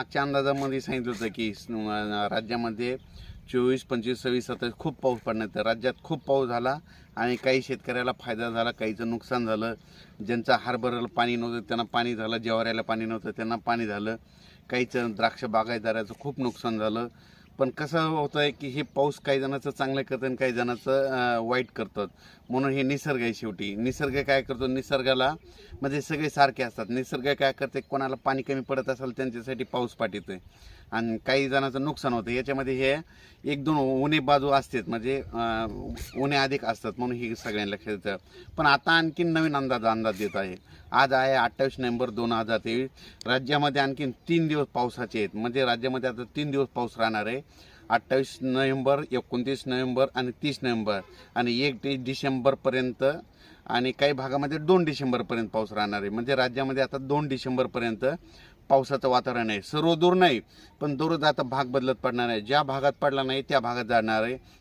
आजच्या अंदाजामध्ये सांगितलं होतं की राज्यामध्ये चोवीस पंचवीस सव्वीस सत्तावीस खूप पाऊस पडण्यात राज्यात खूप पाऊस झाला आणि काही शेतकऱ्याला फायदा झाला काहीचं नुकसान झालं ज्यांचा हार्बरला पाणी नव्हतं त्यांना पाणी झालं ज्वारीला पाणी नव्हतं त्यांना पाणी झालं काहीचं द्राक्ष बागायदाराचं खूप नुकसान झालं पण कसं होतं आहे की हे पाऊस काही जणांचं चांगलं करतं आणि काही जणांचं वाईट करतात म्हणून हे निसर्ग आहे शेवटी निसर्ग काय करतो निसर्गाला म्हणजे सगळे सारखे असतात निसर्ग काय करते कोणाला पाणी कमी पडत असेल त्यांच्यासाठी पाऊस पाठवतो आहे आणि काही जणांचं नुकसान होतं याच्यामध्ये हे एक दोन उन्हे बाजू असतात म्हणजे उन्हे अधिक असतात म्हणून हे सगळ्यांनी लक्षात येतं पण आता आणखी नवीन अंदाज अंदाज येत आहे आज आहे अठ्ठावीस नोव्हेंबर दोन हजार तेवीस राज्यामध्ये आणखीन तीन दिवस पावसाचे आहेत म्हणजे राज्यामध्ये आता तीन दिवस पाऊस राहणार आहे अठ्ठावीस नोव्हेंबर एकोणतीस नोव्हेंबर आणि तीस नोव्हेंबर आणि एक डिसेंबरपर्यंत आणि काही भागामध्ये दोन डिसेंबरपर्यंत पाऊस राहणार आहे म्हणजे राज्यामध्ये आता दोन डिसेंबरपर्यंत पावसाचं वातावरण आहे सर्व दूर नाही पण दररोज आता भाग बदलत पडणार आहे ज्या भागात पडला नाही त्या भागात जाणार आहे